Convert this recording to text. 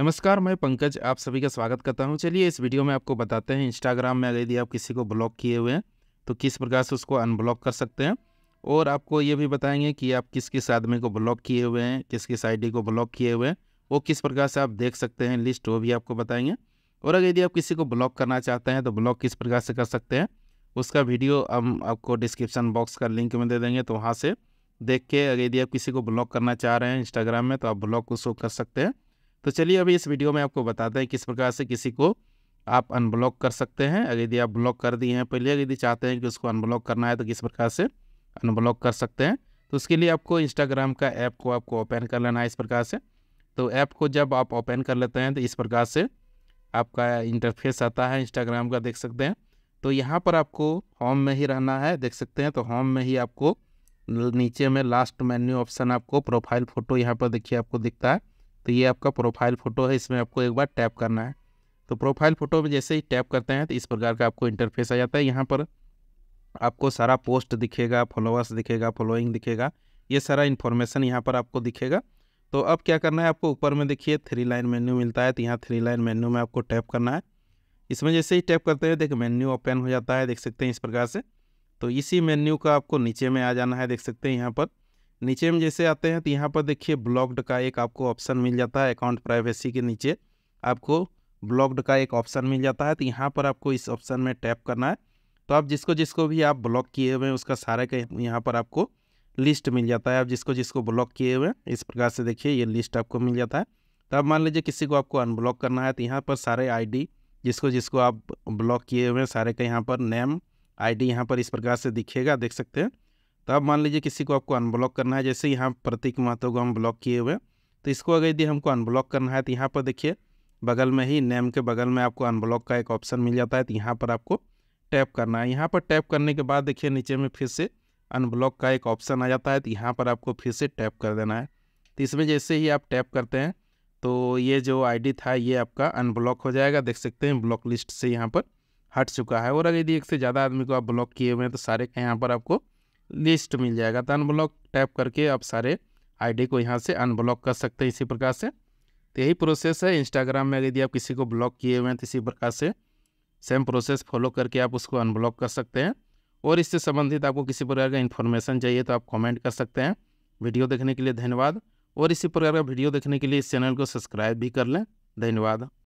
नमस्कार मैं पंकज आप सभी का स्वागत करता हूं चलिए इस वीडियो में आपको बताते हैं इंस्टाग्राम में अगर यदि आप किसी को ब्लॉक किए हुए हैं तो किस प्रकार से उसको अनब्लॉक कर सकते हैं और आपको ये भी बताएंगे कि आप किस किस आदमी को ब्लॉक किए हुए हैं किस किस आईडी को ब्लॉक किए हुए हैं वो किस प्रकार से आप देख सकते हैं लिस्ट वो भी आपको बताएंगे और अगर यदि आप किसी को ब्लॉक करना चाहते हैं तो ब्लॉक किस प्रकार से कर सकते हैं उसका वीडियो हम आपको डिस्क्रिप्शन बॉक्स का लिंक में दे देंगे तो वहाँ से देख के अगर यदि आप किसी को ब्लॉक करना चाह रहे हैं इंस्टाग्राम में तो आप ब्लॉक को शो कर सकते हैं तो चलिए अभी इस वीडियो में आपको बताते हैं किस प्रकार से किसी को आप अनब्लॉक कर सकते हैं अगर यदि आप ब्लॉक कर दिए हैं पहले यदि चाहते हैं कि उसको अनब्लॉक करना है तो किस प्रकार से अनब्लॉक कर सकते हैं तो उसके लिए आपको इंस्टाग्राम का ऐप को आपको ओपन कर लेना है इस प्रकार से तो ऐप को जब आप ओपन कर लेते हैं तो इस प्रकार से आपका इंटरफेस आता है इंस्टाग्राम का देख सकते हैं तो यहाँ पर आपको होम में ही रहना है देख सकते हैं तो होम में ही आपको नीचे में लास्ट मेन्यू ऑप्शन आपको प्रोफाइल फ़ोटो यहाँ पर देखिए आपको दिखता है तो ये आपका प्रोफाइल फ़ोटो है इसमें आपको एक बार टैप करना है तो प्रोफाइल फ़ोटो में जैसे ही टैप करते हैं तो इस प्रकार का आपको इंटरफेस आ जाता है यहाँ पर आपको सारा पोस्ट दिखेगा फॉलोअर्स दिखेगा फॉलोइंग दिखेगा ये सारा इन्फॉर्मेशन यहाँ पर आपको दिखेगा तो अब क्या करना है आपको ऊपर में देखिए थ्री लाइन मेन्यू मिलता है तो यहाँ थ्री लाइन मेन्यू में आपको टैप करना है इसमें जैसे ही टैप करते हैं देख मेन्यू ओपन हो जाता है देख सकते हैं इस प्रकार से तो इसी मेन्यू का आपको नीचे में आ जाना है देख सकते हैं यहाँ पर नीचे में जैसे आते हैं तो यहाँ पर देखिए ब्लॉक्ड का एक आपको ऑप्शन मिल जाता है अकाउंट प्राइवेसी के नीचे आपको ब्लॉक्ड का एक ऑप्शन मिल जाता है तो यहाँ पर आपको इस ऑप्शन में टैप करना है तो आप जिसको जिसको भी आप ब्लॉक किए हुए हैं उसका सारे का यहाँ पर आपको लिस्ट मिल जाता है आप जिसको जिसको ब्लॉक किए हुए हैं इस प्रकार से देखिए ये लिस्ट आपको मिल जाता है तो आप मान लीजिए किसी को आपको अनब्लॉक करना है तो यहाँ पर सारे आईडी जिसको जिसको आप ब्लॉक किए हुए हैं सारे का यहाँ पर नेम आईडी यहाँ पर इस प्रकार से दिखेगा देख सकते हैं तो आप मान लीजिए किसी को आपको अनब्लॉक करना है जैसे यहाँ प्रतीक महतो को हम ब्लॉक किए हुए तो इसको अगर यदि हमको अनब्लॉक करना है तो यहाँ पर देखिए बगल में ही नेम के बगल में आपको अनब्लॉक का एक ऑप्शन मिल जाता है तो यहाँ पर आपको टैप करना है यहाँ पर टैप करने के बाद देखिए नीचे में फिर से अनब्लॉक का एक ऑप्शन आ जाता है तो यहाँ पर आपको फिर से टैप कर देना है तो इसमें जैसे ही आप टैप करते हैं तो ये जो आईडी था ये आपका अनब्लॉक हो जाएगा देख सकते हैं ब्लॉक लिस्ट से यहाँ पर हट चुका है और अगर यदि एक से ज़्यादा आदमी को आप ब्लॉक किए हुए हैं तो सारे यहाँ पर आपको लिस्ट मिल जाएगा तो अनब्लॉक टैप करके आप सारे आईडी को यहाँ से अनब्लॉक कर सकते हैं इसी प्रकार से तो यही प्रोसेस है इंस्टाग्राम में यदि आप किसी को ब्लॉक किए हुए हैं तो इसी प्रकार से सेम प्रोसेस फॉलो करके आप उसको अनब्लॉक कर सकते हैं और इससे संबंधित आपको किसी प्रकार का इन्फॉर्मेशन चाहिए तो आप कमेंट कर सकते हैं वीडियो देखने के लिए धन्यवाद और इसी प्रकार का वीडियो देखने के लिए इस चैनल को सब्सक्राइब भी कर लें धन्यवाद